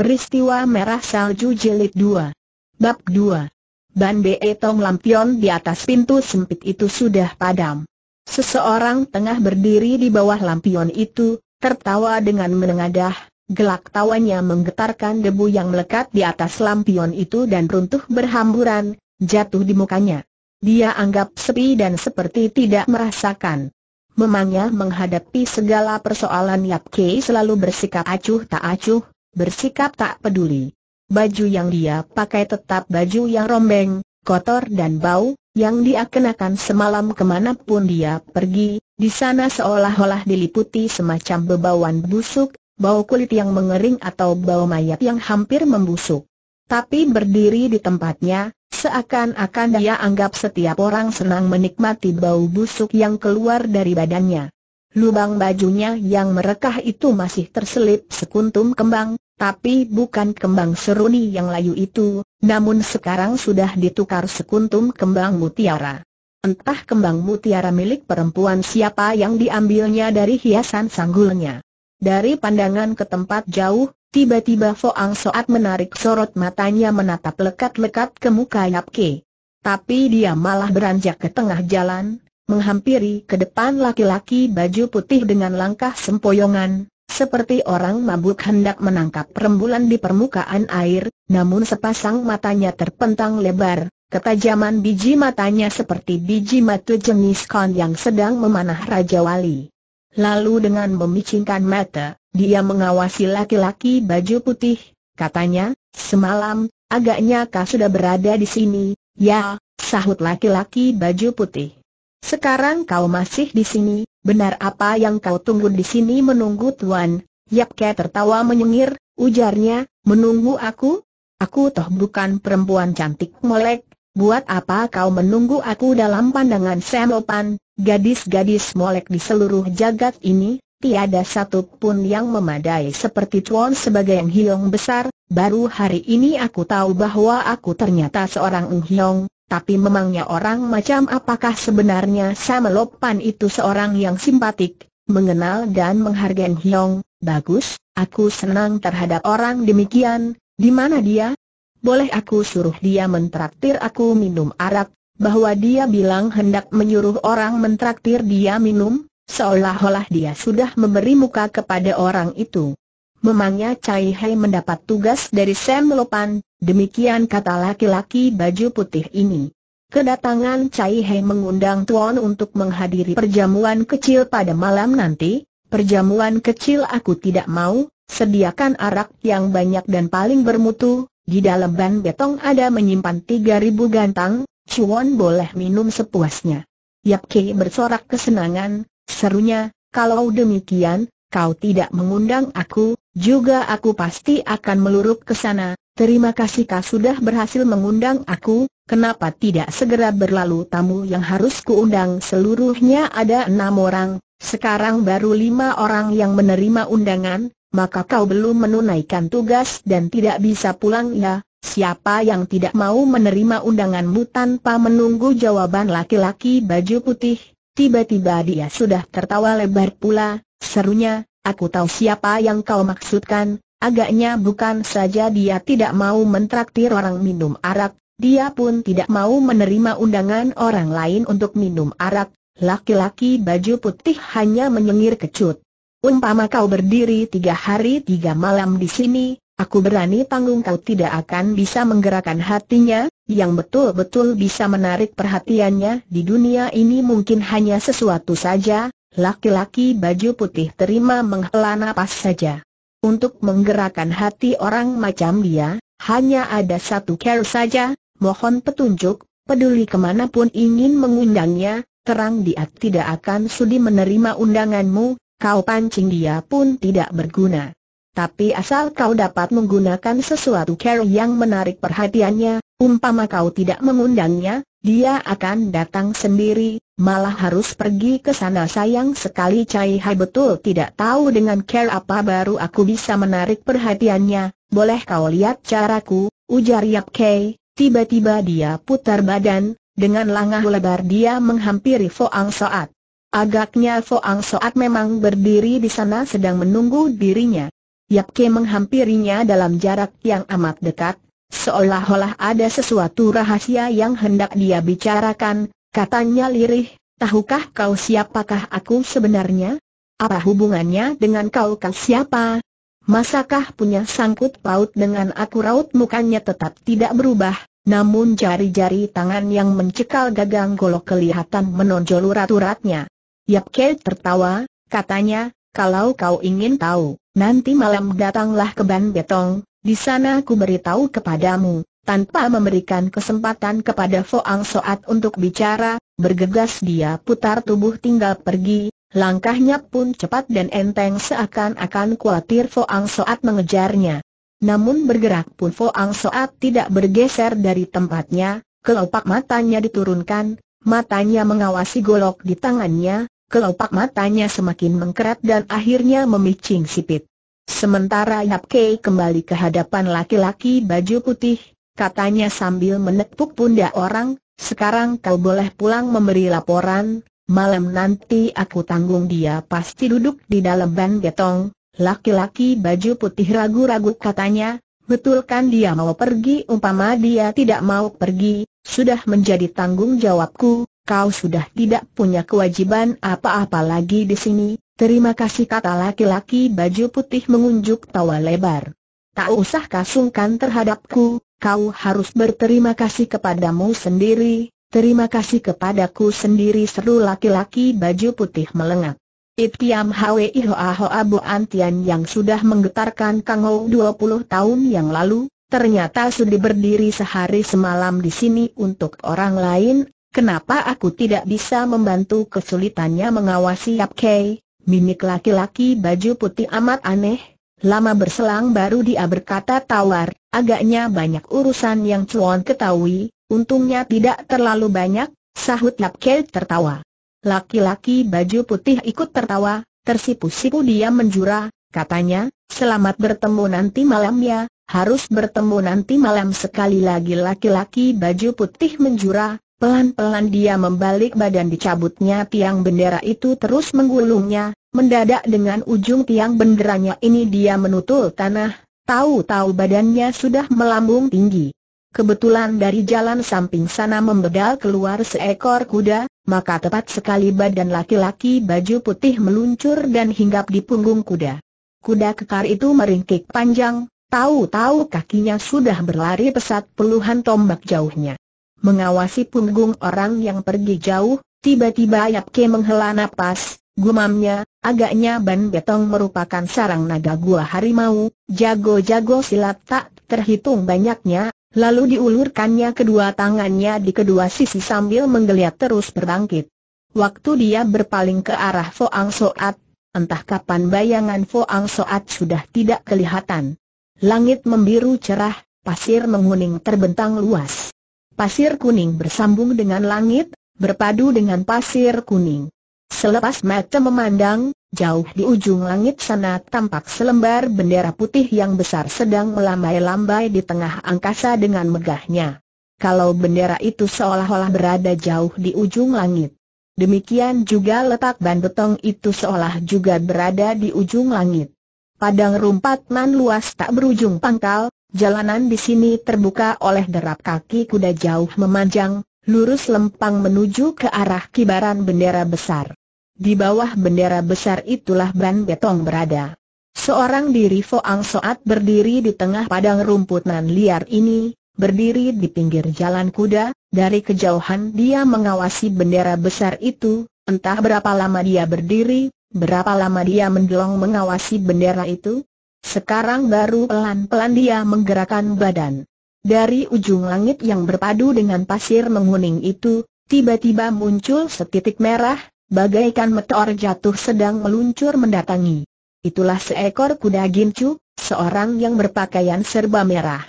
Peristiwa Merah Salju Jilid 2 Bab 2 Ban be tong lampion di atas pintu sempit itu sudah padam. Seseorang tengah berdiri di bawah lampion itu, tertawa dengan menengadah, gelak tawanya menggetarkan debu yang melekat di atas lampion itu dan runtuh berhamburan, jatuh di mukanya. Dia anggap sepi dan seperti tidak merasakan. Memangnya menghadapi segala persoalan Yap Kei selalu bersikap acuh tak acuh, bersikap tak peduli. Baju yang dia pakai tetap baju yang rombeng, kotor dan bau, yang dia kenakan semalam kemanapun dia pergi, di sana seolah-olah diliputi semacam bebauan busuk, bau kulit yang mengering atau bau mayat yang hampir membusuk. Tapi berdiri di tempatnya, seakan-akan dia anggap setiap orang senang menikmati bau busuk yang keluar dari badannya. Lubang bajunya yang merekah itu masih terselip sekuntum kembang, tapi bukan kembang seruni yang layu itu, namun sekarang sudah ditukar sekuntum kembang mutiara. Entah kembang mutiara milik perempuan siapa yang diambilnya dari hiasan sanggulnya. Dari pandangan ke tempat jauh, tiba-tiba Foang Soat menarik sorot matanya menatap lekat-lekat ke muka Yapke. Tapi dia malah beranjak ke tengah jalan, menghampiri ke depan laki-laki baju putih dengan langkah sempoyongan, seperti orang mabuk hendak menangkap rembulan di permukaan air, namun sepasang matanya terpentang lebar, ketajaman biji matanya seperti biji matu jenis kon yang sedang memanah Raja Wali. Lalu dengan memicingkan mata, dia mengawasi laki-laki baju putih, katanya, semalam, agaknya kau sudah berada di sini, ya, sahut laki-laki baju putih. Sekarang kau masih di sini, benar apa yang kau tunggu di sini menunggu tuan? Yap Ke tertawa menyengir, ujarnya, menunggu aku? Aku toh bukan perempuan cantik molek, buat apa kau menunggu aku dalam pandangan Semopan, gadis-gadis molek di seluruh jagat ini, tiada satu pun yang memadai seperti Tuan sebagai yang Hiong besar, baru hari ini aku tahu bahwa aku ternyata seorang Ng Hiong, tapi memangnya orang macam apakah sebenarnya Samelopan itu seorang yang simpatik, mengenal dan menghargai Hyong, bagus, aku senang terhadap orang demikian, di mana dia? Boleh aku suruh dia mentraktir aku minum arak, bahwa dia bilang hendak menyuruh orang mentraktir dia minum, seolah-olah dia sudah memberi muka kepada orang itu. Memangnya Cai Hei mendapat tugas dari Sam Lopan, demikian kata laki-laki baju putih ini. Kedatangan Cai Hei mengundang Tuan untuk menghadiri perjamuan kecil pada malam nanti, perjamuan kecil aku tidak mau, sediakan arak yang banyak dan paling bermutu, di dalam ban betong ada menyimpan tiga ribu gantang, Cuan boleh minum sepuasnya. Yap Kei bersorak kesenangan, serunya, kalau demikian, kau tidak mengundang aku, juga aku pasti akan meluruk ke sana, terima kasih kau sudah berhasil mengundang aku, kenapa tidak segera berlalu tamu yang harus kuundang seluruhnya ada enam orang, sekarang baru lima orang yang menerima undangan, maka kau belum menunaikan tugas dan tidak bisa pulang ya, Siapa yang tidak mau menerima undanganmu tanpa menunggu jawaban laki-laki baju putih? Tiba-tiba dia sudah tertawa lebar pula, serunya, Aku tahu siapa yang kau maksudkan, agaknya bukan saja dia tidak mau mentraktir orang minum arak, dia pun tidak mau menerima undangan orang lain untuk minum arak, laki-laki baju putih hanya menyengir kecut. Umpama kau berdiri tiga hari tiga malam di sini, Aku berani tanggung kau tidak akan bisa menggerakkan hatinya, yang betul-betul bisa menarik perhatiannya di dunia ini mungkin hanya sesuatu saja, Laki-laki baju putih terima menghela napas saja. Untuk menggerakkan hati orang macam dia, hanya ada satu care saja, mohon petunjuk, peduli kemanapun ingin mengundangnya, terang dia tidak akan sudi menerima undanganmu, kau pancing dia pun tidak berguna. Tapi asal kau dapat menggunakan sesuatu care yang menarik perhatiannya, Umpama kau tidak mengundangnya, dia akan datang sendiri, malah harus pergi ke sana sayang sekali Cai Hai betul tidak tahu dengan care apa baru aku bisa menarik perhatiannya, boleh kau lihat caraku, ujar Yap Kei, tiba-tiba dia putar badan, dengan langkah lebar dia menghampiri Foang Soat. Agaknya Foang Soat memang berdiri di sana sedang menunggu dirinya. Yap Kei menghampirinya dalam jarak yang amat dekat, Seolah-olah ada sesuatu rahasia yang hendak dia bicarakan, katanya lirih, tahukah kau siapakah aku sebenarnya? Apa hubungannya dengan kau kan siapa? Masakah punya sangkut paut dengan aku raut mukanya tetap tidak berubah, namun jari-jari tangan yang mencekal gagang golok kelihatan menonjol urat-uratnya. Yap Ke tertawa, katanya, kalau kau ingin tahu, nanti malam datanglah ke Ban Betong, di sana ku beritahu kepadamu, tanpa memberikan kesempatan kepada Foang Soat untuk bicara, bergegas dia putar tubuh tinggal pergi, langkahnya pun cepat dan enteng seakan-akan khawatir Foang Soat mengejarnya. Namun bergerak pun Foang Soat tidak bergeser dari tempatnya, kelopak matanya diturunkan, matanya mengawasi golok di tangannya, kelopak matanya semakin mengkerat dan akhirnya memicing sipit. Sementara Yap Kei kembali ke hadapan laki-laki baju putih, katanya sambil menepuk pundak orang, sekarang kau boleh pulang memberi laporan, malam nanti aku tanggung dia pasti duduk di dalam ban getong. Laki-laki baju putih ragu-ragu katanya, betulkan dia mau pergi umpama dia tidak mau pergi, sudah menjadi tanggung jawabku, kau sudah tidak punya kewajiban apa-apa lagi di sini, terima kasih kata laki-laki baju putih mengunjuk tawa lebar. Tak usah kasungkan terhadapku, kau harus berterima kasih kepadamu sendiri, terima kasih kepadaku sendiri seru laki-laki baju putih melengak. Itiam Hwi Hoa Hoa Bu Antian yang sudah menggetarkan Kang Ho 20 tahun yang lalu, ternyata sudah berdiri sehari semalam di sini untuk orang lain, Kenapa aku tidak bisa membantu kesulitannya mengawasi Yap Kei? Mimik laki-laki baju putih amat aneh. Lama berselang baru dia berkata tawar, agaknya banyak urusan yang Cuan ketahui, untungnya tidak terlalu banyak, sahut Yap Kei tertawa. Laki-laki baju putih ikut tertawa, tersipu-sipu dia menjura, katanya, selamat bertemu nanti malam ya, harus bertemu nanti malam sekali lagi laki-laki baju putih menjura, Pelan-pelan dia membalik badan dicabutnya tiang bendera itu terus menggulungnya, mendadak dengan ujung tiang benderanya ini dia menutul tanah, tahu-tahu badannya sudah melambung tinggi. Kebetulan dari jalan samping sana membedal keluar seekor kuda, maka tepat sekali badan laki-laki baju putih meluncur dan hinggap di punggung kuda. Kuda kekar itu meringkik panjang, tahu-tahu kakinya sudah berlari pesat puluhan tombak jauhnya mengawasi punggung orang yang pergi jauh, tiba-tiba Yap Ke menghela nafas, gumamnya, agaknya ban betong merupakan sarang naga gua harimau, jago-jago silat tak terhitung banyaknya, lalu diulurkannya kedua tangannya di kedua sisi sambil menggeliat terus berbangkit. Waktu dia berpaling ke arah Foang Soat, entah kapan bayangan Foang Soat sudah tidak kelihatan. Langit membiru cerah, pasir menguning terbentang luas pasir kuning bersambung dengan langit, berpadu dengan pasir kuning. Selepas mata memandang, jauh di ujung langit sana tampak selembar bendera putih yang besar sedang melambai-lambai di tengah angkasa dengan megahnya. Kalau bendera itu seolah-olah berada jauh di ujung langit. Demikian juga letak ban betong itu seolah juga berada di ujung langit. Padang rumpat nan luas tak berujung pangkal, Jalanan di sini terbuka oleh derap kaki kuda jauh memanjang, lurus lempang menuju ke arah kibaran bendera besar. Di bawah bendera besar itulah Ban Betong berada. Seorang diri Foang Soat berdiri di tengah padang rumput nan liar ini, berdiri di pinggir jalan kuda, dari kejauhan dia mengawasi bendera besar itu, entah berapa lama dia berdiri, berapa lama dia mendelong mengawasi bendera itu, sekarang baru pelan-pelan dia menggerakkan badan. Dari ujung langit yang berpadu dengan pasir menguning itu, tiba-tiba muncul setitik merah, bagaikan meteor jatuh sedang meluncur mendatangi. Itulah seekor kuda gincu, seorang yang berpakaian serba merah.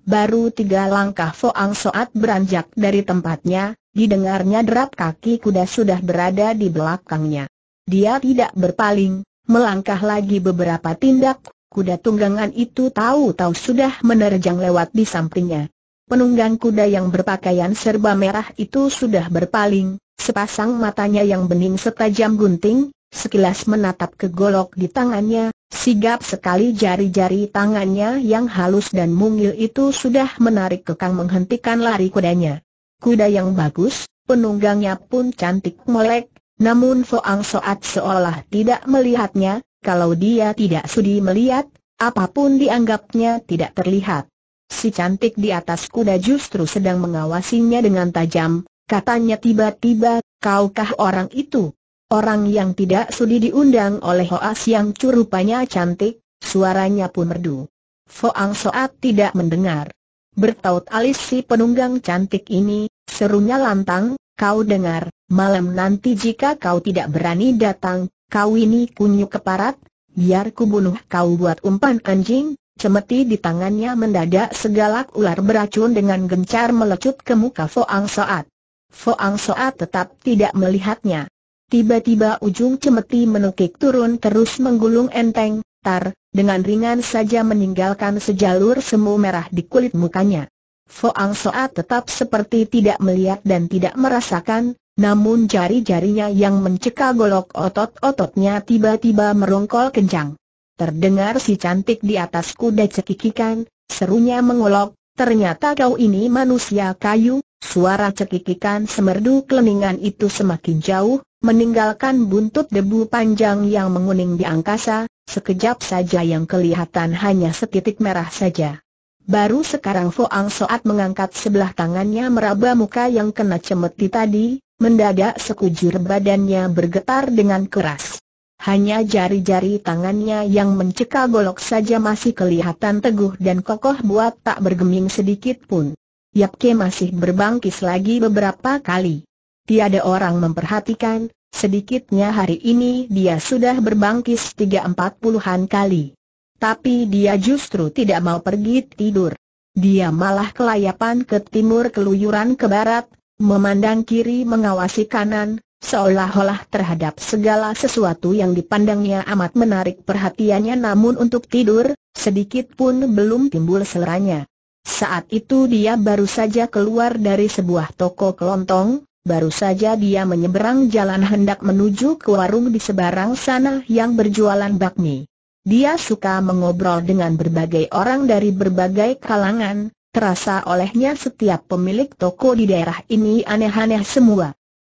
Baru tiga langkah Foang Soat beranjak dari tempatnya, didengarnya derap kaki kuda sudah berada di belakangnya. Dia tidak berpaling, melangkah lagi beberapa tindak, Kuda tunggangan itu tahu-tahu sudah menerjang lewat di sampingnya. Penunggang kuda yang berpakaian serba merah itu sudah berpaling, sepasang matanya yang bening setajam gunting, sekilas menatap ke golok di tangannya, sigap sekali jari-jari tangannya yang halus dan mungil itu sudah menarik kekang menghentikan lari kudanya. Kuda yang bagus, penunggangnya pun cantik melek, namun Foang Soat seolah tidak melihatnya, kalau dia tidak sudi melihat, apapun dianggapnya tidak terlihat. Si cantik di atas kuda justru sedang mengawasinya dengan tajam, katanya tiba-tiba, kaukah orang itu? Orang yang tidak sudi diundang oleh Hoas yang curupanya cantik, suaranya pun merdu. Foang Soat tidak mendengar. Bertaut alis si penunggang cantik ini, serunya lantang, kau dengar, malam nanti jika kau tidak berani datang, Kau ini kunyuk keparat, biar bunuh kau buat umpan anjing, cemeti di tangannya mendadak segalak ular beracun dengan gencar melecut ke muka Foang Soat. Foang Soat tetap tidak melihatnya. Tiba-tiba ujung cemeti menukik turun terus menggulung enteng, tar, dengan ringan saja meninggalkan sejalur semu merah di kulit mukanya. Foang Soat tetap seperti tidak melihat dan tidak merasakan, namun jari-jarinya yang mencekal golok otot-ototnya tiba-tiba merongkol kencang. Terdengar si cantik di atas kuda cekikikan, serunya mengolok, ternyata kau ini manusia kayu, suara cekikikan semerdu keleningan itu semakin jauh, meninggalkan buntut debu panjang yang menguning di angkasa, sekejap saja yang kelihatan hanya setitik merah saja. Baru sekarang Foang Soat mengangkat sebelah tangannya meraba muka yang kena cemeti tadi, Mendadak sekujur badannya bergetar dengan keras. Hanya jari-jari tangannya yang mencekal golok saja masih kelihatan teguh dan kokoh buat tak bergeming sedikit pun. Yapke masih berbangkis lagi beberapa kali. Tiada orang memperhatikan, Sedikitnya hari ini dia sudah berbangkis tiga empat puluhan kali. Tapi dia justru tidak mau pergi tidur. Dia malah kelayapan ke timur keluyuran ke barat, Memandang kiri mengawasi kanan, seolah-olah terhadap segala sesuatu yang dipandangnya amat menarik perhatiannya namun untuk tidur, sedikit pun belum timbul seleranya. Saat itu dia baru saja keluar dari sebuah toko kelontong, baru saja dia menyeberang jalan hendak menuju ke warung di sebarang sana yang berjualan bakmi. Dia suka mengobrol dengan berbagai orang dari berbagai kalangan, terasa olehnya setiap pemilik toko di daerah ini aneh-aneh semua.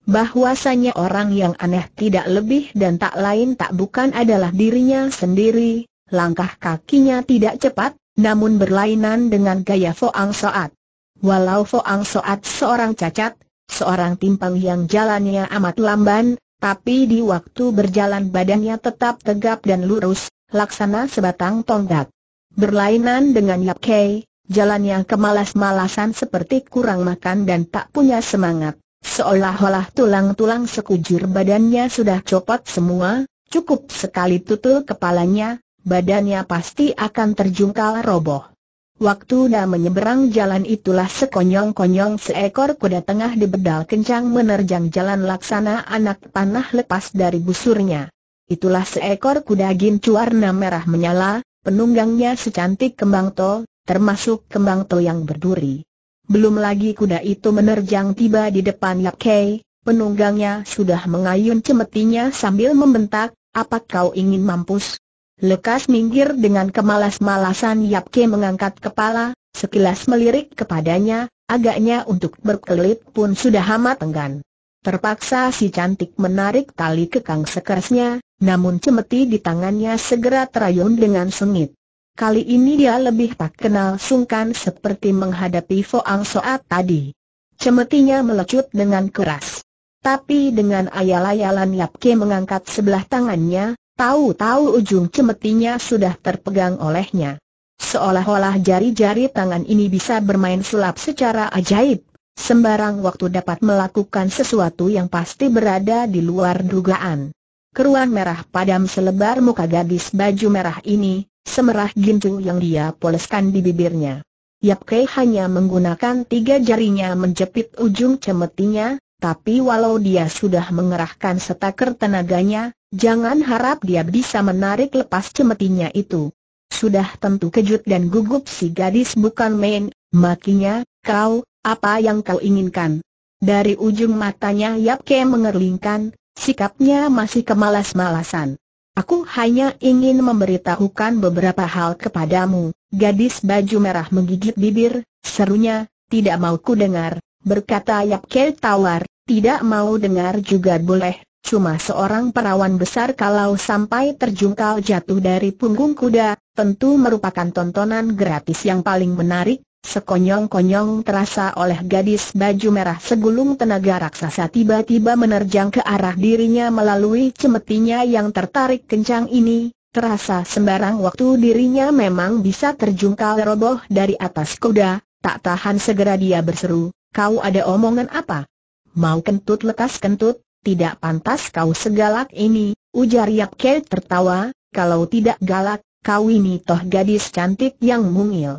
Bahwasanya orang yang aneh tidak lebih dan tak lain tak bukan adalah dirinya sendiri, langkah kakinya tidak cepat, namun berlainan dengan gaya Foang Soat. Walau Foang Soat seorang cacat, seorang timpang yang jalannya amat lamban, tapi di waktu berjalan badannya tetap tegap dan lurus, laksana sebatang tonggak. Berlainan dengan Yap Kei, Jalan yang kemalas-malasan seperti kurang makan dan tak punya semangat. Seolah-olah tulang-tulang sekujur badannya sudah copot semua, cukup sekali tutul kepalanya, badannya pasti akan terjungkal roboh. Waktu dah menyeberang jalan itulah sekonyong-konyong seekor kuda tengah dibedal kencang menerjang jalan laksana anak panah lepas dari busurnya. Itulah seekor kuda gincu warna merah menyala, penunggangnya secantik kembang tol, termasuk kembang yang berduri. Belum lagi kuda itu menerjang tiba di depan Yap Kei, penunggangnya sudah mengayun cemetinya sambil membentak, apa kau ingin mampus? Lekas minggir dengan kemalas-malasan Yap Kei mengangkat kepala, sekilas melirik kepadanya, agaknya untuk berkelit pun sudah amat enggan. Terpaksa si cantik menarik tali kekang sekerasnya, namun cemeti di tangannya segera terayun dengan sengit. Kali ini dia lebih tak kenal sungkan seperti menghadapi Foang Soat tadi. Cemetinya melecut dengan keras. Tapi dengan ayal-ayalan Yap Ke mengangkat sebelah tangannya, tahu-tahu ujung cemetinya sudah terpegang olehnya. Seolah-olah jari-jari tangan ini bisa bermain sulap secara ajaib, sembarang waktu dapat melakukan sesuatu yang pasti berada di luar dugaan. Keruan merah padam selebar muka gadis baju merah ini, semerah gincu yang dia poleskan di bibirnya. Yap Kei hanya menggunakan tiga jarinya menjepit ujung cemetinya, tapi walau dia sudah mengerahkan setaker tenaganya, jangan harap dia bisa menarik lepas cemetinya itu. Sudah tentu kejut dan gugup si gadis bukan main, makinya, kau, apa yang kau inginkan? Dari ujung matanya Yap Kei mengerlingkan, sikapnya masih kemalas-malasan. Aku hanya ingin memberitahukan beberapa hal kepadamu. Gadis baju merah menggigit bibir, serunya, tidak mau ku dengar, berkata Yap Ke Tawar, tidak mau dengar juga boleh, cuma seorang perawan besar kalau sampai terjungkal jatuh dari punggung kuda, tentu merupakan tontonan gratis yang paling menarik, Sekonyong-konyong terasa oleh gadis baju merah segulung tenaga raksasa tiba-tiba menerjang ke arah dirinya melalui cemetinya yang tertarik kencang ini, terasa sembarang waktu dirinya memang bisa terjungkal roboh dari atas kuda, tak tahan segera dia berseru, kau ada omongan apa? Mau kentut lekas kentut, tidak pantas kau segalak ini, ujar Yap tertawa, kalau tidak galak, kau ini toh gadis cantik yang mungil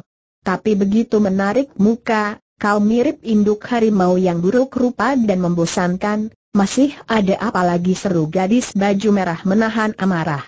tapi begitu menarik muka, kau mirip induk harimau yang buruk rupa dan membosankan, masih ada apa lagi seru gadis baju merah menahan amarah.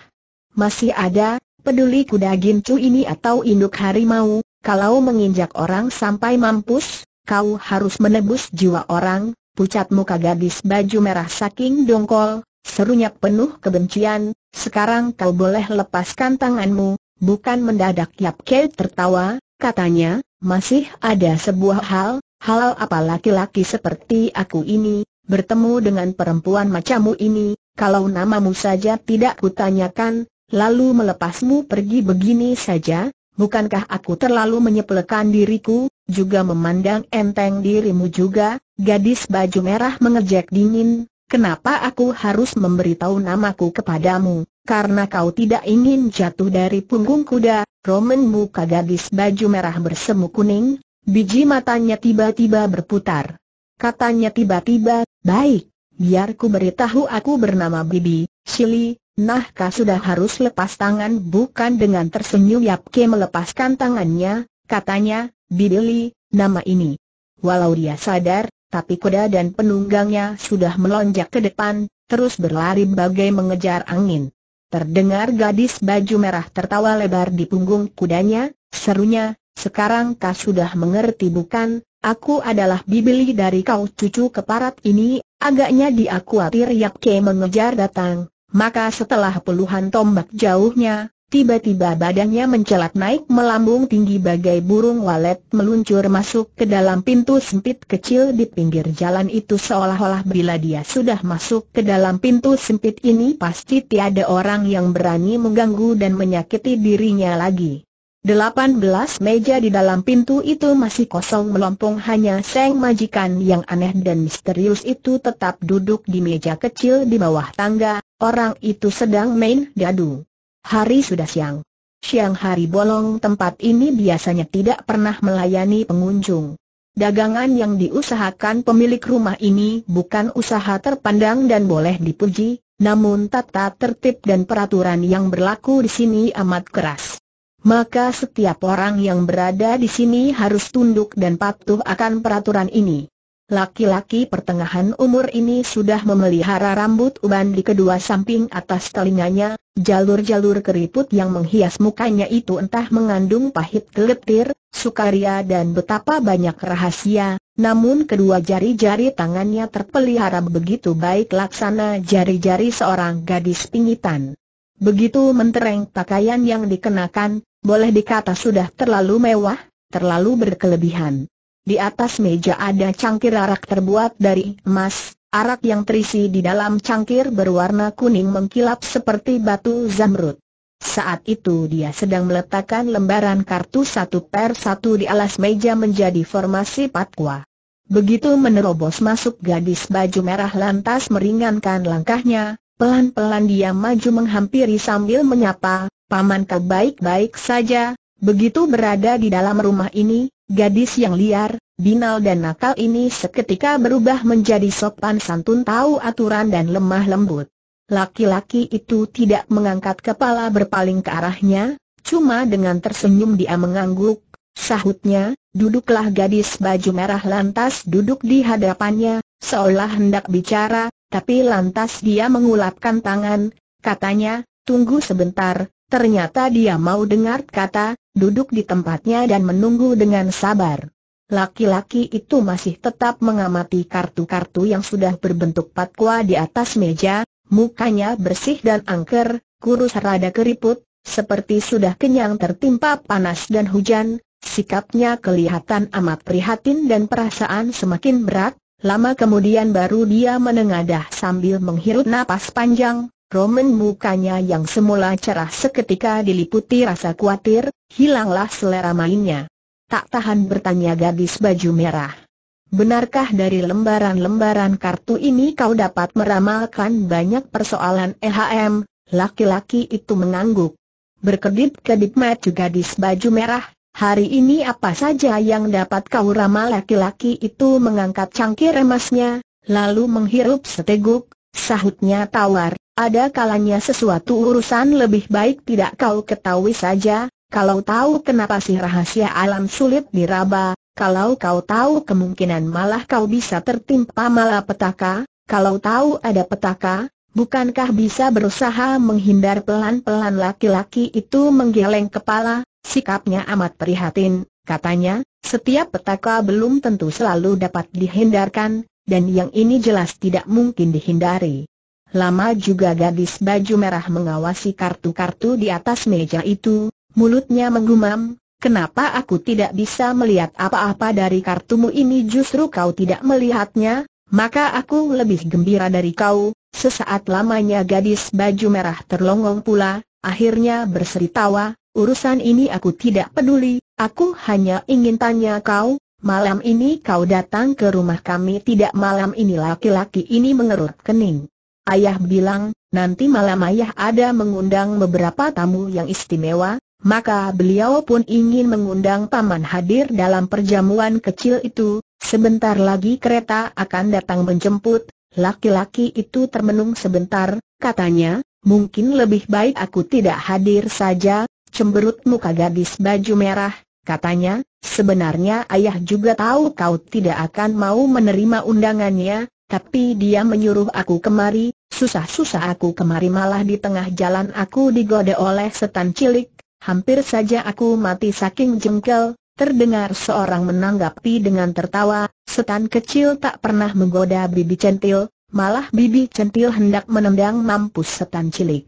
Masih ada, peduli kuda gincu ini atau induk harimau, kalau menginjak orang sampai mampus, kau harus menebus jiwa orang, pucat muka gadis baju merah saking dongkol, serunya penuh kebencian, sekarang kau boleh lepaskan tanganmu, bukan mendadak Yap Kei tertawa, katanya, masih ada sebuah hal, hal apa laki-laki seperti aku ini, bertemu dengan perempuan macammu ini, kalau namamu saja tidak kutanyakan, lalu melepasmu pergi begini saja, bukankah aku terlalu menyepelekan diriku, juga memandang enteng dirimu juga, gadis baju merah mengejek dingin, Kenapa aku harus memberitahu namaku kepadamu? Karena kau tidak ingin jatuh dari punggung kuda, Roman muka gadis baju merah bersemu kuning, biji matanya tiba-tiba berputar. Katanya tiba-tiba, baik, biar ku beritahu aku bernama Bibi, Shili, Nah, kau sudah harus lepas tangan bukan dengan tersenyum Yapke melepaskan tangannya, katanya, Bibi Li, nama ini. Walau dia sadar, tapi kuda dan penunggangnya sudah melonjak ke depan, terus berlari bagai mengejar angin. Terdengar gadis baju merah tertawa lebar di punggung kudanya, serunya, sekarang kau sudah mengerti bukan, aku adalah bibili dari kau cucu keparat ini, agaknya dia khawatir Ke mengejar datang, maka setelah puluhan tombak jauhnya, Tiba-tiba badannya mencelat naik melambung tinggi bagai burung walet meluncur masuk ke dalam pintu sempit kecil di pinggir jalan itu seolah-olah bila dia sudah masuk ke dalam pintu sempit ini pasti tiada orang yang berani mengganggu dan menyakiti dirinya lagi. 18 meja di dalam pintu itu masih kosong melompong hanya Seng majikan yang aneh dan misterius itu tetap duduk di meja kecil di bawah tangga, orang itu sedang main dadu. Hari sudah siang. Siang hari bolong tempat ini biasanya tidak pernah melayani pengunjung. Dagangan yang diusahakan pemilik rumah ini bukan usaha terpandang dan boleh dipuji, namun tata tertib dan peraturan yang berlaku di sini amat keras. Maka setiap orang yang berada di sini harus tunduk dan patuh akan peraturan ini. Laki-laki pertengahan umur ini sudah memelihara rambut uban di kedua samping atas telinganya, Jalur-jalur keriput yang menghias mukanya itu entah mengandung pahit geletir, sukaria dan betapa banyak rahasia, namun kedua jari-jari tangannya terpelihara begitu baik laksana jari-jari seorang gadis pingitan. Begitu mentereng pakaian yang dikenakan, boleh dikata sudah terlalu mewah, terlalu berkelebihan. Di atas meja ada cangkir arak terbuat dari emas, Arak yang terisi di dalam cangkir berwarna kuning mengkilap seperti batu zamrud. Saat itu dia sedang meletakkan lembaran kartu satu per satu di alas meja menjadi formasi patwa. Begitu menerobos masuk gadis baju merah lantas meringankan langkahnya, pelan-pelan dia maju menghampiri sambil menyapa, Paman kau baik-baik saja, begitu berada di dalam rumah ini, gadis yang liar, Binal dan nakal ini seketika berubah menjadi sopan santun tahu aturan dan lemah lembut. Laki-laki itu tidak mengangkat kepala berpaling ke arahnya, cuma dengan tersenyum dia mengangguk, sahutnya, duduklah gadis baju merah lantas duduk di hadapannya, seolah hendak bicara, tapi lantas dia mengulapkan tangan, katanya, tunggu sebentar, ternyata dia mau dengar kata, duduk di tempatnya dan menunggu dengan sabar. Laki-laki itu masih tetap mengamati kartu-kartu yang sudah berbentuk patkua di atas meja, mukanya bersih dan angker, kurus rada keriput, seperti sudah kenyang tertimpa panas dan hujan, sikapnya kelihatan amat prihatin dan perasaan semakin berat, lama kemudian baru dia menengadah sambil menghirup napas panjang, Roman mukanya yang semula cerah seketika diliputi rasa khawatir, hilanglah selera mainnya. Tak tahan bertanya gadis baju merah. Benarkah dari lembaran-lembaran kartu ini kau dapat meramalkan banyak persoalan EHM? Laki-laki itu mengangguk. Berkedip-kedip maju gadis baju merah, hari ini apa saja yang dapat kau ramal laki-laki itu mengangkat cangkir emasnya, lalu menghirup seteguk, sahutnya tawar, ada kalanya sesuatu urusan lebih baik tidak kau ketahui saja, kalau tahu kenapa sih rahasia alam sulit diraba, kalau kau tahu kemungkinan malah kau bisa tertimpa malapetaka, kalau tahu ada petaka, bukankah bisa berusaha menghindar pelan-pelan laki-laki itu menggeleng kepala, sikapnya amat prihatin, katanya, setiap petaka belum tentu selalu dapat dihindarkan, dan yang ini jelas tidak mungkin dihindari. Lama juga gadis baju merah mengawasi kartu-kartu di atas meja itu, Mulutnya menggumam, kenapa aku tidak bisa melihat apa-apa dari kartumu ini justru kau tidak melihatnya, maka aku lebih gembira dari kau. Sesaat lamanya gadis baju merah terlongong pula, akhirnya berseri tawa, urusan ini aku tidak peduli, aku hanya ingin tanya kau, malam ini kau datang ke rumah kami tidak malam ini laki-laki ini mengerut kening. Ayah bilang, nanti malam ayah ada mengundang beberapa tamu yang istimewa, maka beliau pun ingin mengundang Paman hadir dalam perjamuan kecil itu, sebentar lagi kereta akan datang menjemput, laki-laki itu termenung sebentar, katanya, mungkin lebih baik aku tidak hadir saja, cemberut muka gadis baju merah, katanya, sebenarnya ayah juga tahu kau tidak akan mau menerima undangannya, tapi dia menyuruh aku kemari, susah-susah aku kemari malah di tengah jalan aku digoda oleh setan cilik, Hampir saja aku mati saking jengkel, terdengar seorang menanggapi dengan tertawa, setan kecil tak pernah menggoda bibi centil, malah bibi centil hendak menendang mampus setan cilik.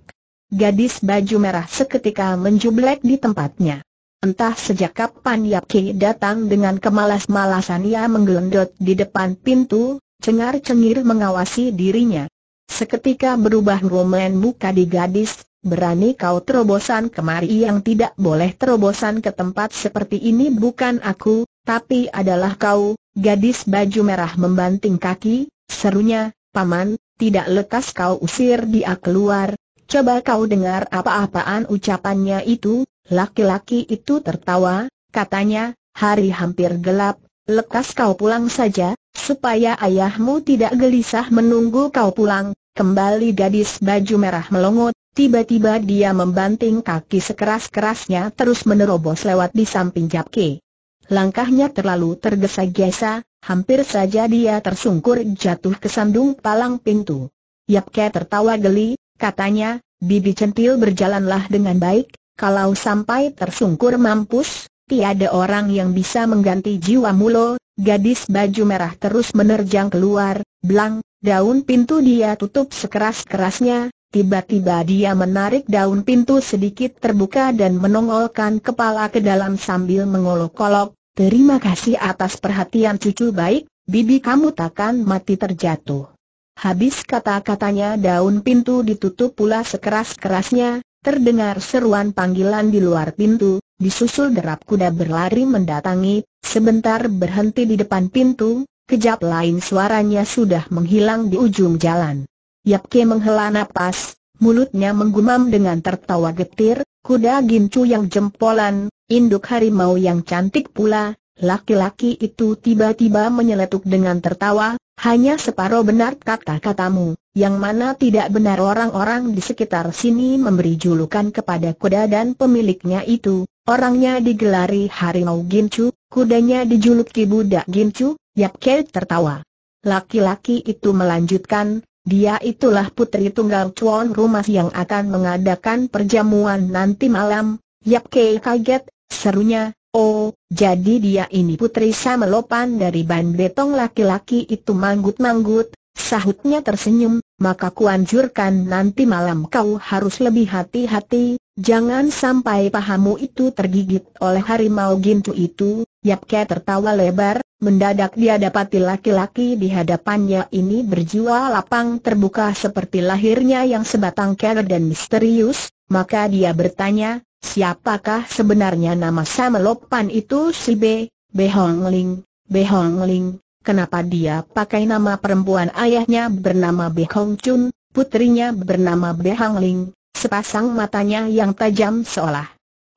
Gadis baju merah seketika menjublek di tempatnya. Entah sejak kapan Yap Ki datang dengan kemalas-malasan ia menggelendot di depan pintu, cengar-cengir mengawasi dirinya. Seketika berubah rumen muka di gadis, berani kau terobosan kemari yang tidak boleh terobosan ke tempat seperti ini bukan aku, tapi adalah kau, gadis baju merah membanting kaki, serunya, paman, tidak lekas kau usir dia keluar, coba kau dengar apa-apaan ucapannya itu, laki-laki itu tertawa, katanya, hari hampir gelap, lekas kau pulang saja, supaya ayahmu tidak gelisah menunggu kau pulang, Kembali gadis baju merah melongot, Tiba-tiba dia membanting kaki sekeras-kerasnya terus menerobos lewat di samping Japke. Langkahnya terlalu tergesa-gesa, hampir saja dia tersungkur jatuh ke sandung palang pintu. Yapke tertawa geli, katanya, Bibi Centil berjalanlah dengan baik, kalau sampai tersungkur mampus, tiada orang yang bisa mengganti jiwa mulo, gadis baju merah terus menerjang keluar, belang, daun pintu dia tutup sekeras-kerasnya, Tiba-tiba dia menarik daun pintu sedikit terbuka dan menongolkan kepala ke dalam sambil mengolok-olok, terima kasih atas perhatian cucu baik, bibi kamu takkan mati terjatuh. Habis kata-katanya daun pintu ditutup pula sekeras-kerasnya, terdengar seruan panggilan di luar pintu, disusul derap kuda berlari mendatangi, sebentar berhenti di depan pintu, kejap lain suaranya sudah menghilang di ujung jalan. Yap Ke menghela napas, mulutnya menggumam dengan tertawa getir, kuda gincu yang jempolan, induk harimau yang cantik pula, laki-laki itu tiba-tiba menyeletuk dengan tertawa, hanya separuh benar kata-katamu, yang mana tidak benar orang-orang di sekitar sini memberi julukan kepada kuda dan pemiliknya itu, orangnya digelari Harimau Gincu, kudanya dijuluki Budak Gincu, Yap Ke tertawa. Laki-laki itu melanjutkan, dia itulah putri tunggal Chuan Rumah yang akan mengadakan perjamuan nanti malam. Yap Kei kaget, serunya, oh, jadi dia ini putri Samelopan dari bandetong laki-laki itu manggut-manggut, sahutnya tersenyum, maka kuanjurkan nanti malam kau harus lebih hati-hati, jangan sampai pahamu itu tergigit oleh harimau gintu itu. Yap Kei tertawa lebar, Mendadak dia dapati laki-laki di hadapannya ini berjiwa lapang terbuka seperti lahirnya yang sebatang kera dan misterius, maka dia bertanya, siapakah sebenarnya nama Samelopan itu si B, B Hong Ling, B kenapa dia pakai nama perempuan ayahnya bernama B Hong Chun, putrinya bernama B Hong sepasang matanya yang tajam seolah.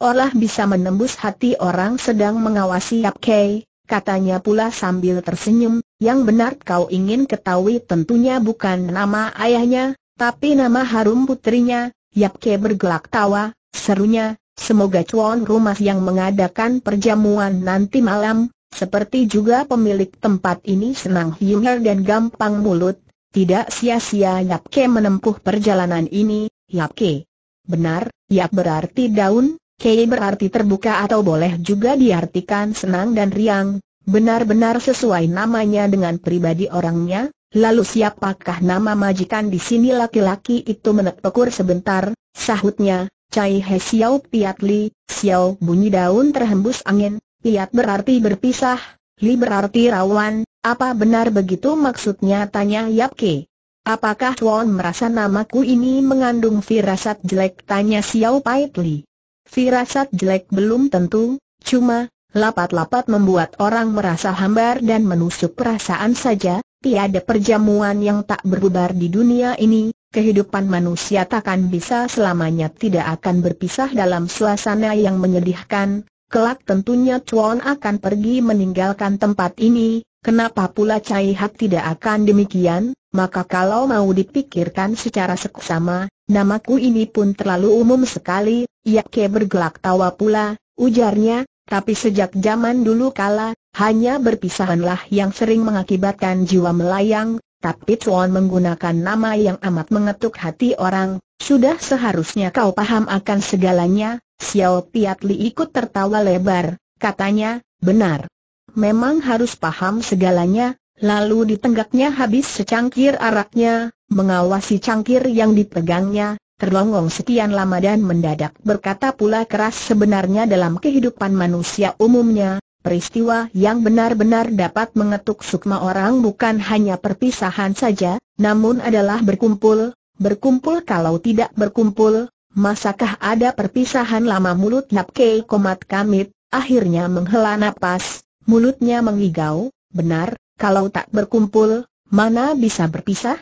Olah bisa menembus hati orang sedang mengawasi Yap Kei, katanya pula sambil tersenyum, yang benar kau ingin ketahui tentunya bukan nama ayahnya, tapi nama harum putrinya, Yapke bergelak tawa, serunya, semoga cuan rumah yang mengadakan perjamuan nanti malam, seperti juga pemilik tempat ini senang humor dan gampang mulut, tidak sia-sia Yapke menempuh perjalanan ini, Yapke. Benar, Yap berarti daun, Kei berarti terbuka atau boleh juga diartikan senang dan riang, benar-benar sesuai namanya dengan pribadi orangnya, lalu siapakah nama majikan di sini laki-laki itu menekpekur sebentar, sahutnya, Cai He Xiao Piat Li, Xiao bunyi daun terhembus angin, Piat berarti berpisah, Li berarti rawan, apa benar begitu maksudnya tanya Yap Ke. Apakah Tuan merasa namaku ini mengandung firasat jelek tanya Xiao Piat Li firasat jelek belum tentu, cuma, lapat-lapat membuat orang merasa hambar dan menusuk perasaan saja, tiada perjamuan yang tak berbubar di dunia ini, kehidupan manusia takkan bisa selamanya tidak akan berpisah dalam suasana yang menyedihkan, kelak tentunya Chuan akan pergi meninggalkan tempat ini, Kenapa pula Cai Hak tidak akan demikian? Maka kalau mau dipikirkan secara seksama, namaku ini pun terlalu umum sekali, Yake bergelak tawa pula, ujarnya, tapi sejak zaman dulu kala, hanya berpisahanlah yang sering mengakibatkan jiwa melayang, tapi Chuan menggunakan nama yang amat mengetuk hati orang, sudah seharusnya kau paham akan segalanya, Xiao Piat Li ikut tertawa lebar, katanya, benar. Memang harus paham segalanya, lalu ditenggaknya habis secangkir araknya, mengawasi cangkir yang dipegangnya, terlonggong sekian lama dan mendadak berkata pula keras sebenarnya dalam kehidupan manusia umumnya, peristiwa yang benar-benar dapat mengetuk sukma orang bukan hanya perpisahan saja, namun adalah berkumpul, berkumpul kalau tidak berkumpul, masakah ada perpisahan lama mulut Napkei komat kamit, akhirnya menghela napas, mulutnya mengigau, benar, kalau tak berkumpul, mana bisa berpisah?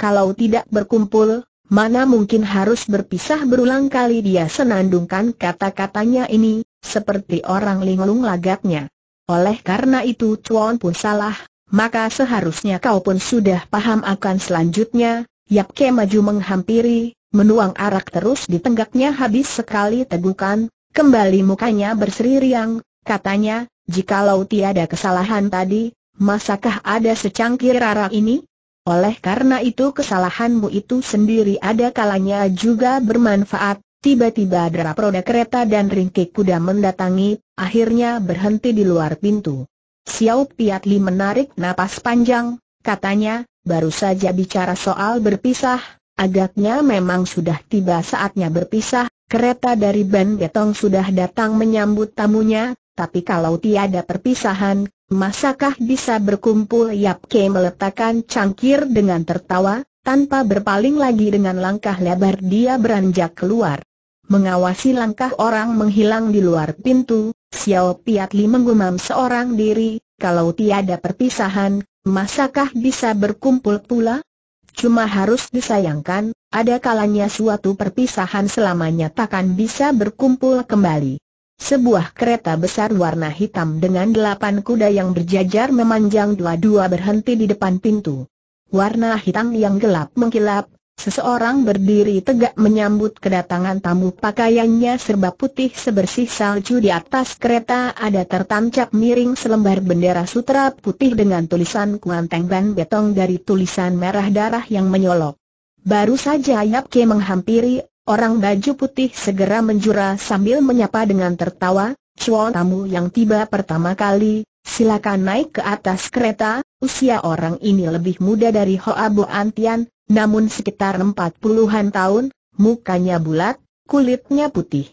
Kalau tidak berkumpul, Mana mungkin harus berpisah berulang kali dia senandungkan kata-katanya ini, seperti orang linglung lagaknya. Oleh karena itu Chuan pun salah, maka seharusnya kau pun sudah paham akan selanjutnya, Yap Ke maju menghampiri, menuang arak terus di tenggaknya habis sekali tegukan, kembali mukanya berseri riang, katanya, jikalau tiada kesalahan tadi, masakah ada secangkir arak ini? Oleh karena itu kesalahanmu itu sendiri ada kalanya juga bermanfaat, tiba-tiba derap roda kereta dan ringkik kuda mendatangi, akhirnya berhenti di luar pintu. Xiao Piatli menarik napas panjang, katanya, baru saja bicara soal berpisah, agaknya memang sudah tiba saatnya berpisah, kereta dari Ben Betong sudah datang menyambut tamunya, tapi kalau tiada perpisahan, Masakah bisa berkumpul Yap Ke meletakkan cangkir dengan tertawa, tanpa berpaling lagi dengan langkah lebar dia beranjak keluar. Mengawasi langkah orang menghilang di luar pintu, Xiao Li menggumam seorang diri, kalau tiada perpisahan, masakah bisa berkumpul pula? Cuma harus disayangkan, ada kalanya suatu perpisahan selamanya takkan bisa berkumpul kembali. Sebuah kereta besar warna hitam dengan delapan kuda yang berjajar memanjang dua-dua berhenti di depan pintu. Warna hitam yang gelap mengkilap, seseorang berdiri tegak menyambut kedatangan tamu pakaiannya serba putih sebersih salju di atas kereta ada tertancap miring selembar bendera sutra putih dengan tulisan kuanteng ban betong dari tulisan merah darah yang menyolok. Baru saja Yap Ke menghampiri, Orang baju putih segera menjura sambil menyapa dengan tertawa, Cuan tamu yang tiba pertama kali, silakan naik ke atas kereta, usia orang ini lebih muda dari Hoa Bo Antian, namun sekitar empat puluhan tahun, mukanya bulat, kulitnya putih.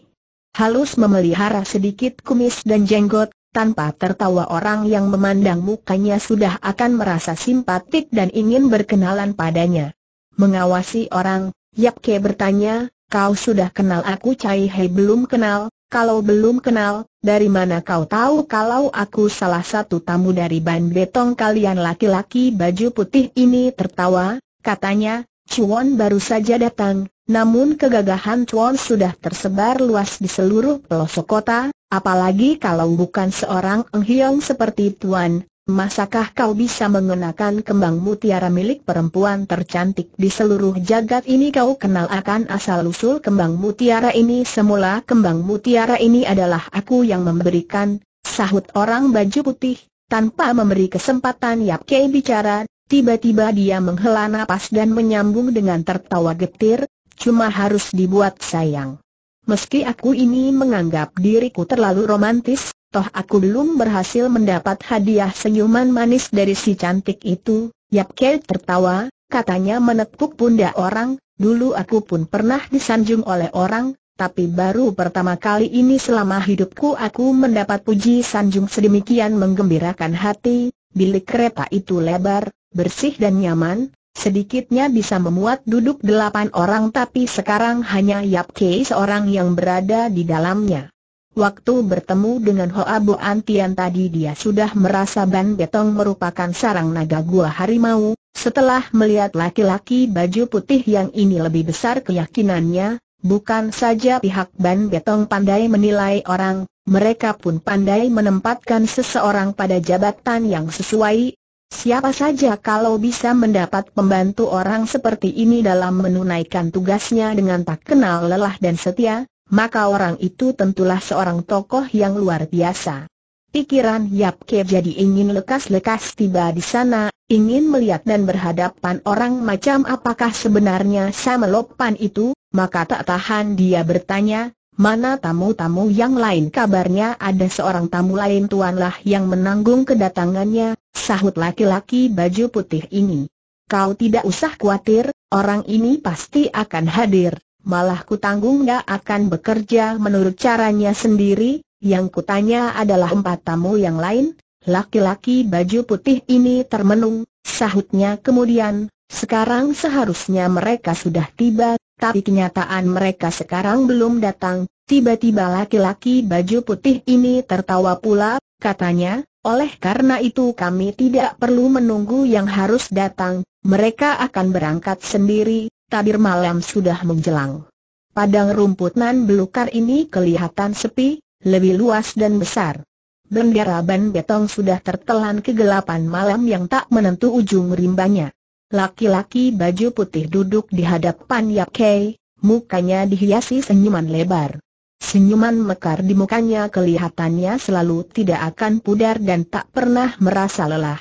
Halus memelihara sedikit kumis dan jenggot, tanpa tertawa orang yang memandang mukanya sudah akan merasa simpatik dan ingin berkenalan padanya. Mengawasi orang, Yapke bertanya, Kau sudah kenal aku Cai Hei belum kenal, kalau belum kenal, dari mana kau tahu kalau aku salah satu tamu dari ban betong kalian laki-laki baju putih ini tertawa, katanya, Chuan baru saja datang, namun kegagahan Chuan sudah tersebar luas di seluruh pelosok kota, apalagi kalau bukan seorang Eng Hiong seperti Tuan, Masakah kau bisa mengenakan kembang mutiara milik perempuan tercantik di seluruh jagat ini kau kenal akan asal-usul kembang mutiara ini semula kembang mutiara ini adalah aku yang memberikan, sahut orang baju putih, tanpa memberi kesempatan Yap Kei bicara, tiba-tiba dia menghela napas dan menyambung dengan tertawa getir, cuma harus dibuat sayang. Meski aku ini menganggap diriku terlalu romantis, toh aku belum berhasil mendapat hadiah senyuman manis dari si cantik itu, Yap Kei tertawa, katanya menepuk pundak orang, dulu aku pun pernah disanjung oleh orang, tapi baru pertama kali ini selama hidupku aku mendapat puji sanjung sedemikian menggembirakan hati, bilik kereta itu lebar, bersih dan nyaman, Sedikitnya bisa memuat duduk delapan orang tapi sekarang hanya Yap Kei seorang yang berada di dalamnya. Waktu bertemu dengan Hoa Bo Antian tadi dia sudah merasa ban betong merupakan sarang naga gua harimau, setelah melihat laki-laki baju putih yang ini lebih besar keyakinannya, bukan saja pihak ban betong pandai menilai orang, mereka pun pandai menempatkan seseorang pada jabatan yang sesuai. Siapa saja kalau bisa mendapat pembantu orang seperti ini dalam menunaikan tugasnya dengan tak kenal lelah dan setia, maka orang itu tentulah seorang tokoh yang luar biasa. Pikiran Yap Ke jadi ingin lekas-lekas tiba di sana, ingin melihat dan berhadapan orang macam apakah sebenarnya Samelopan itu, maka tak tahan dia bertanya, mana tamu-tamu yang lain kabarnya ada seorang tamu lain tuanlah yang menanggung kedatangannya, sahut laki-laki baju putih ini. Kau tidak usah khawatir, orang ini pasti akan hadir malah kutanggung gak akan bekerja menurut caranya sendiri, yang kutanya adalah empat tamu yang lain, laki-laki baju putih ini termenung, sahutnya kemudian, sekarang seharusnya mereka sudah tiba, tapi kenyataan mereka sekarang belum datang, tiba-tiba laki-laki baju putih ini tertawa pula, katanya, oleh karena itu kami tidak perlu menunggu yang harus datang, mereka akan berangkat sendiri, tabir malam sudah menjelang. Padang rumput nan belukar ini kelihatan sepi, lebih luas dan besar. Bendera ban betong sudah tertelan kegelapan malam yang tak menentu ujung rimbanya. Laki-laki baju putih duduk di hadapan Yap Kei, mukanya dihiasi senyuman lebar. Senyuman mekar di mukanya kelihatannya selalu tidak akan pudar dan tak pernah merasa lelah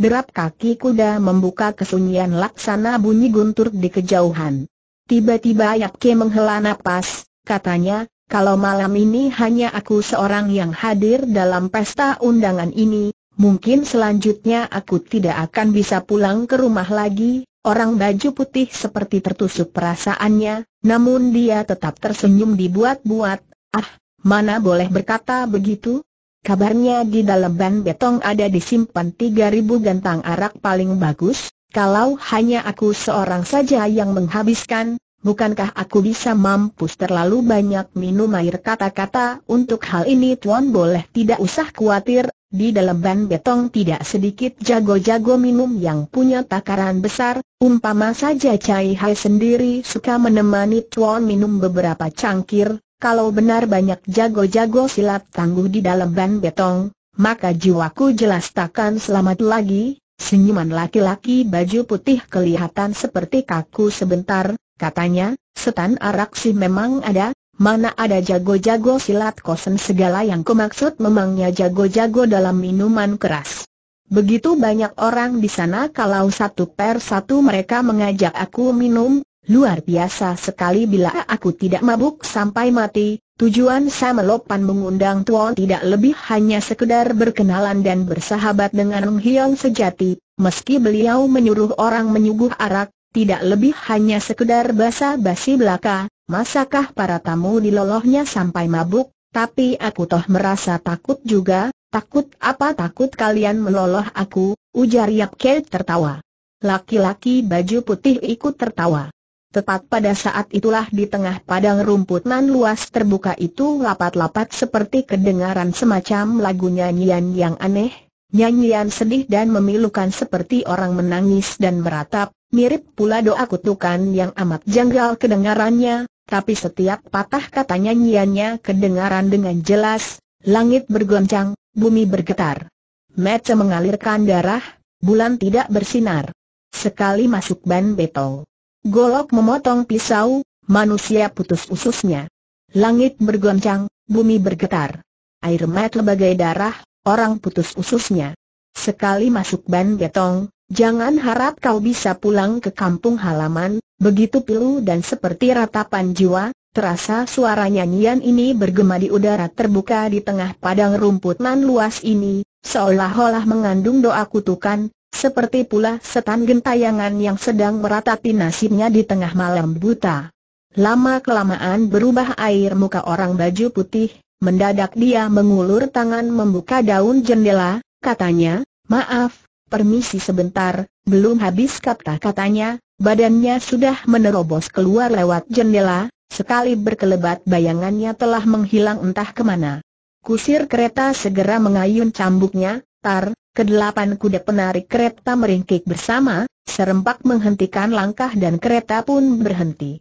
derap kaki kuda membuka kesunyian laksana bunyi guntur di kejauhan. Tiba-tiba Yapke menghela nafas. katanya, kalau malam ini hanya aku seorang yang hadir dalam pesta undangan ini, mungkin selanjutnya aku tidak akan bisa pulang ke rumah lagi. Orang baju putih seperti tertusuk perasaannya, namun dia tetap tersenyum dibuat-buat. Ah, mana boleh berkata begitu? Kabarnya di dalam ban betong ada disimpan 3000 gantang arak paling bagus, kalau hanya aku seorang saja yang menghabiskan, bukankah aku bisa mampus terlalu banyak minum air kata-kata untuk hal ini tuan boleh tidak usah khawatir, di dalam ban betong tidak sedikit jago-jago minum yang punya takaran besar, umpama saja Cai Hai sendiri suka menemani tuan minum beberapa cangkir, kalau benar banyak jago-jago silat tangguh di dalam ban betong, maka jiwaku jelas takkan selamat lagi. Senyuman laki-laki baju putih kelihatan seperti kaku sebentar, katanya, setan arak sih memang ada, mana ada jago-jago silat kosen segala yang kumaksud memangnya jago-jago dalam minuman keras. Begitu banyak orang di sana kalau satu per satu mereka mengajak aku minum, Luar biasa sekali bila aku tidak mabuk sampai mati, tujuan Samelopan mengundang Tuan tidak lebih hanya sekedar berkenalan dan bersahabat dengan Rung Hiong sejati, meski beliau menyuruh orang menyuguh arak, tidak lebih hanya sekedar basa-basi belaka, masakah para tamu dilolohnya sampai mabuk, tapi aku toh merasa takut juga, takut apa takut kalian meloloh aku, ujar Yap Kel tertawa. Laki-laki baju putih ikut tertawa. Tepat pada saat itulah di tengah padang rumput nan luas terbuka itu lapat-lapat seperti kedengaran semacam lagu nyanyian yang aneh, nyanyian sedih dan memilukan seperti orang menangis dan meratap, mirip pula doa kutukan yang amat janggal kedengarannya, tapi setiap patah kata nyanyiannya kedengaran dengan jelas, langit bergoncang, bumi bergetar. Mata mengalirkan darah, bulan tidak bersinar. Sekali masuk ban betong. Golok memotong pisau, manusia putus ususnya. Langit bergoncang, bumi bergetar. Air mat bagai darah, orang putus ususnya. Sekali masuk ban getong, jangan harap kau bisa pulang ke kampung halaman, begitu pilu dan seperti ratapan jiwa, terasa suara nyanyian ini bergema di udara terbuka di tengah padang rumput nan luas ini, seolah-olah mengandung doa kutukan, seperti pula setan gentayangan yang sedang meratapi nasibnya di tengah malam buta. Lama-kelamaan berubah air muka orang baju putih, mendadak dia mengulur tangan membuka daun jendela, katanya, maaf, permisi sebentar, belum habis kata-katanya, badannya sudah menerobos keluar lewat jendela, sekali berkelebat bayangannya telah menghilang entah kemana. Kusir kereta segera mengayun cambuknya, tar, Kedelapan kuda penarik kereta meringkik bersama, serempak menghentikan langkah dan kereta pun berhenti.